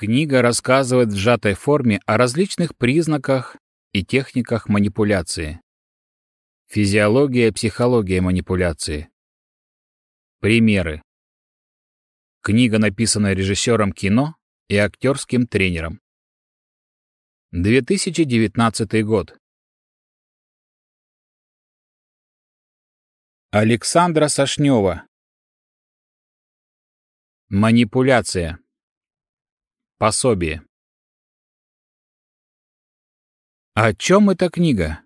Книга рассказывает в сжатой форме о различных признаках и техниках манипуляции. Физиология и психология манипуляции. Примеры. Книга написанная режиссером кино и актерским тренером. 2019 год. Александра Сашнева. Манипуляция. Пособие. О чем эта книга?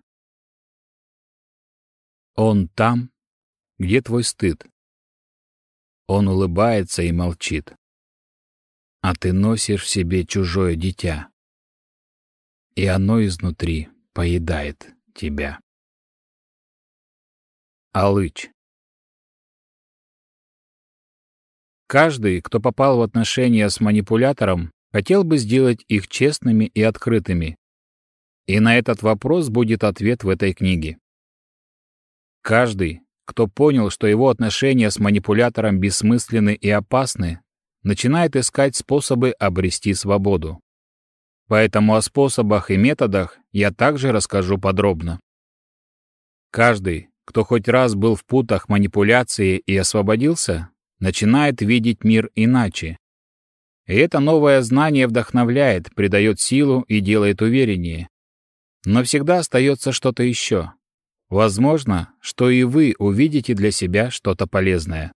Он там, где твой стыд. Он улыбается и молчит. А ты носишь в себе чужое дитя. И оно изнутри поедает тебя. Алыч. Каждый, кто попал в отношения с манипулятором, Хотел бы сделать их честными и открытыми. И на этот вопрос будет ответ в этой книге. Каждый, кто понял, что его отношения с манипулятором бессмысленны и опасны, начинает искать способы обрести свободу. Поэтому о способах и методах я также расскажу подробно. Каждый, кто хоть раз был в путах манипуляции и освободился, начинает видеть мир иначе. И это новое знание вдохновляет, придает силу и делает увереннее. Но всегда остается что-то еще. Возможно, что и вы увидите для себя что-то полезное.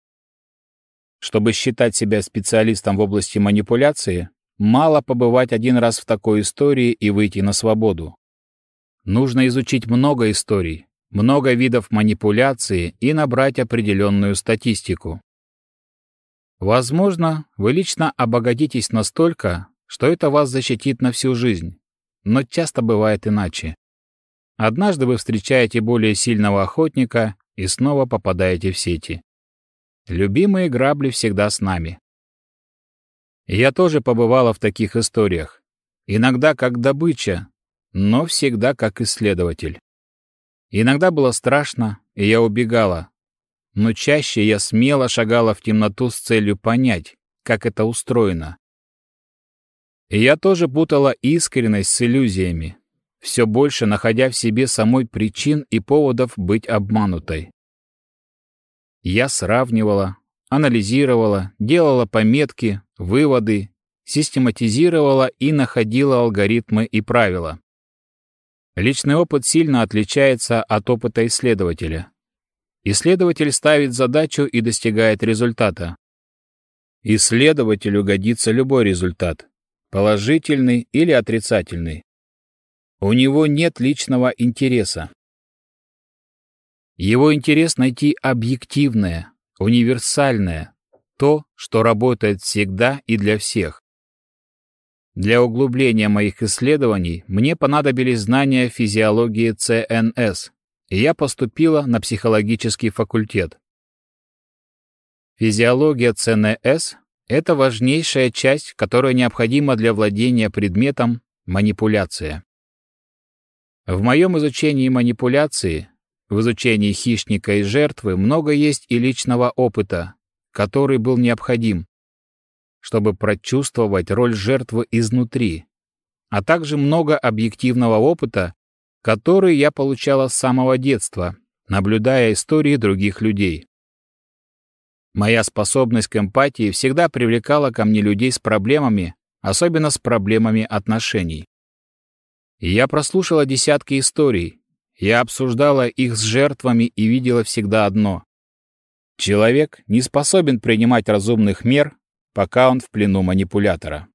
Чтобы считать себя специалистом в области манипуляции, мало побывать один раз в такой истории и выйти на свободу. Нужно изучить много историй, много видов манипуляции и набрать определенную статистику. Возможно, вы лично обогатитесь настолько, что это вас защитит на всю жизнь. Но часто бывает иначе. Однажды вы встречаете более сильного охотника и снова попадаете в сети. Любимые грабли всегда с нами. Я тоже побывала в таких историях. Иногда как добыча, но всегда как исследователь. Иногда было страшно, и я убегала, но чаще я смело шагала в темноту с целью понять, как это устроено. И я тоже путала искренность с иллюзиями, все больше находя в себе самой причин и поводов быть обманутой. Я сравнивала, анализировала, делала пометки, выводы, систематизировала и находила алгоритмы и правила. Личный опыт сильно отличается от опыта исследователя. Исследователь ставит задачу и достигает результата. Исследователю годится любой результат, положительный или отрицательный. У него нет личного интереса. Его интерес найти объективное, универсальное, то, что работает всегда и для всех. Для углубления моих исследований мне понадобились знания физиологии ЦНС, я поступила на психологический факультет. Физиология ЦНС — это важнейшая часть, которая необходима для владения предметом манипуляция. В моем изучении манипуляции, в изучении хищника и жертвы много есть и личного опыта, который был необходим, чтобы прочувствовать роль жертвы изнутри, а также много объективного опыта, которые я получала с самого детства, наблюдая истории других людей. Моя способность к эмпатии всегда привлекала ко мне людей с проблемами, особенно с проблемами отношений. Я прослушала десятки историй, я обсуждала их с жертвами и видела всегда одно. Человек не способен принимать разумных мер, пока он в плену манипулятора.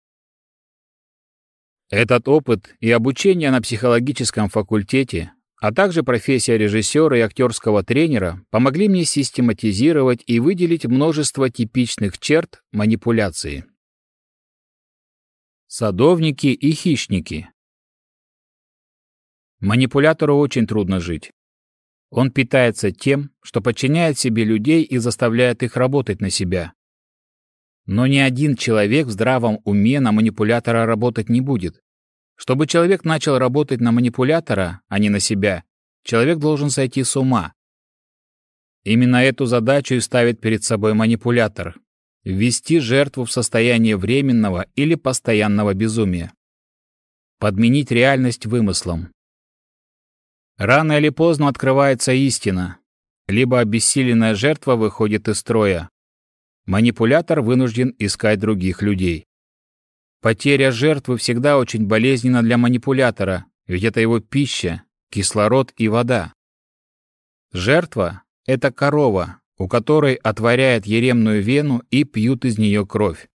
Этот опыт и обучение на психологическом факультете, а также профессия режиссера и актерского тренера помогли мне систематизировать и выделить множество типичных черт манипуляции. Садовники и хищники Манипулятору очень трудно жить. Он питается тем, что подчиняет себе людей и заставляет их работать на себя. Но ни один человек в здравом уме на манипулятора работать не будет. Чтобы человек начал работать на манипулятора, а не на себя, человек должен сойти с ума. Именно эту задачу и ставит перед собой манипулятор – ввести жертву в состояние временного или постоянного безумия. Подменить реальность вымыслом. Рано или поздно открывается истина. Либо обессиленная жертва выходит из строя, манипулятор вынужден искать других людей. Потеря жертвы всегда очень болезненна для манипулятора, ведь это его пища, кислород и вода. Жертва — это корова, у которой отворяет еремную вену и пьют из нее кровь.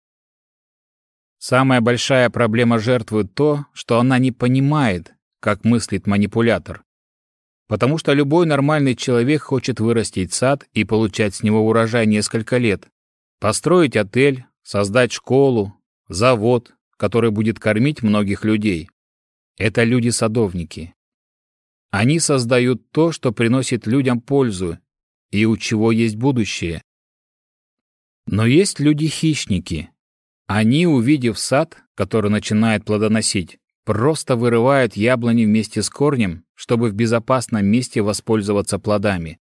Самая большая проблема жертвы то, что она не понимает, как мыслит манипулятор. Потому что любой нормальный человек хочет вырастить сад и получать с него урожай несколько лет, Построить отель, создать школу, завод, который будет кормить многих людей. Это люди-садовники. Они создают то, что приносит людям пользу и у чего есть будущее. Но есть люди-хищники. Они, увидев сад, который начинает плодоносить, просто вырывают яблони вместе с корнем, чтобы в безопасном месте воспользоваться плодами.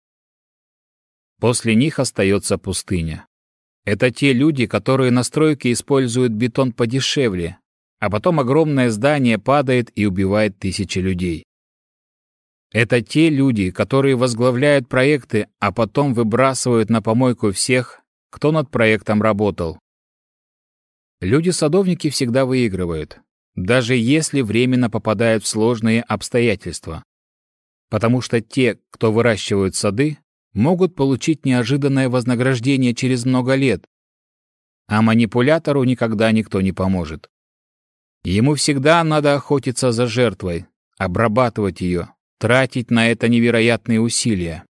После них остается пустыня. Это те люди, которые на стройке используют бетон подешевле, а потом огромное здание падает и убивает тысячи людей. Это те люди, которые возглавляют проекты, а потом выбрасывают на помойку всех, кто над проектом работал. Люди-садовники всегда выигрывают, даже если временно попадают в сложные обстоятельства. Потому что те, кто выращивают сады, могут получить неожиданное вознаграждение через много лет. А манипулятору никогда никто не поможет. Ему всегда надо охотиться за жертвой, обрабатывать ее, тратить на это невероятные усилия.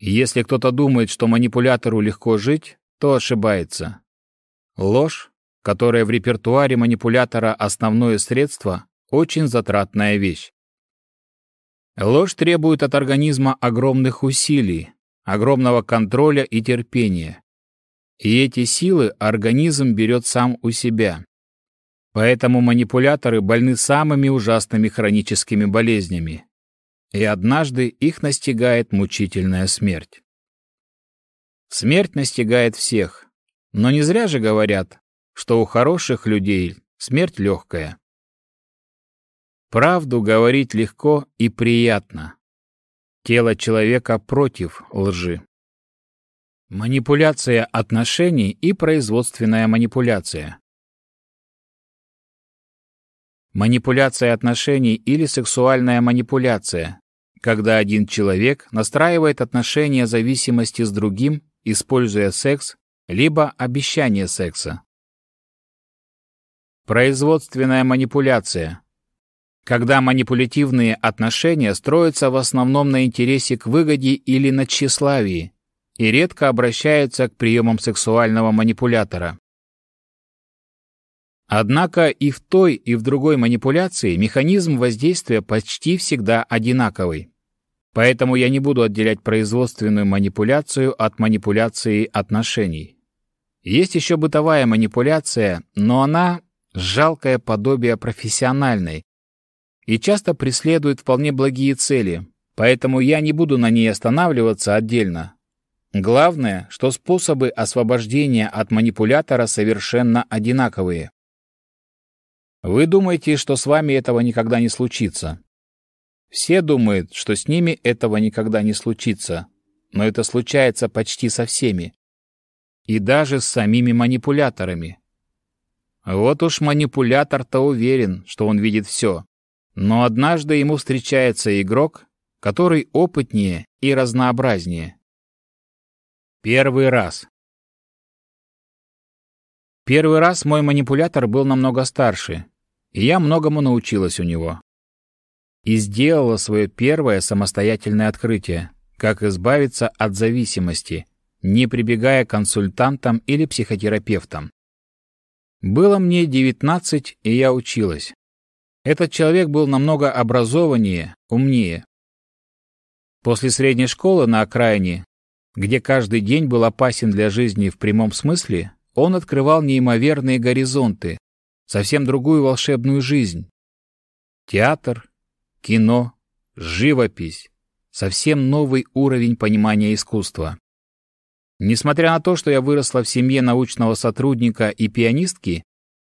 если кто-то думает, что манипулятору легко жить, то ошибается. Ложь, которая в репертуаре манипулятора основное средство, очень затратная вещь. Ложь требует от организма огромных усилий, огромного контроля и терпения. И эти силы организм берет сам у себя. Поэтому манипуляторы больны самыми ужасными хроническими болезнями. И однажды их настигает мучительная смерть. Смерть настигает всех. Но не зря же говорят, что у хороших людей смерть легкая. Правду говорить легко и приятно. Тело человека против лжи. Манипуляция отношений и производственная манипуляция. Манипуляция отношений или сексуальная манипуляция, когда один человек настраивает отношения зависимости с другим, используя секс, либо обещание секса. Производственная манипуляция когда манипулятивные отношения строятся в основном на интересе к выгоде или на тщеславии и редко обращаются к приемам сексуального манипулятора. Однако и в той, и в другой манипуляции механизм воздействия почти всегда одинаковый. Поэтому я не буду отделять производственную манипуляцию от манипуляции отношений. Есть еще бытовая манипуляция, но она – жалкое подобие профессиональной, и часто преследует вполне благие цели, поэтому я не буду на ней останавливаться отдельно. Главное, что способы освобождения от манипулятора совершенно одинаковые. Вы думаете, что с вами этого никогда не случится. Все думают, что с ними этого никогда не случится, но это случается почти со всеми. И даже с самими манипуляторами. Вот уж манипулятор-то уверен, что он видит все. Но однажды ему встречается игрок, который опытнее и разнообразнее. Первый раз. Первый раз мой манипулятор был намного старше, и я многому научилась у него. И сделала свое первое самостоятельное открытие, как избавиться от зависимости, не прибегая к консультантам или психотерапевтам. Было мне 19, и я училась. Этот человек был намного образованнее, умнее. После средней школы на окраине, где каждый день был опасен для жизни в прямом смысле, он открывал неимоверные горизонты, совсем другую волшебную жизнь. Театр, кино, живопись — совсем новый уровень понимания искусства. Несмотря на то, что я выросла в семье научного сотрудника и пианистки,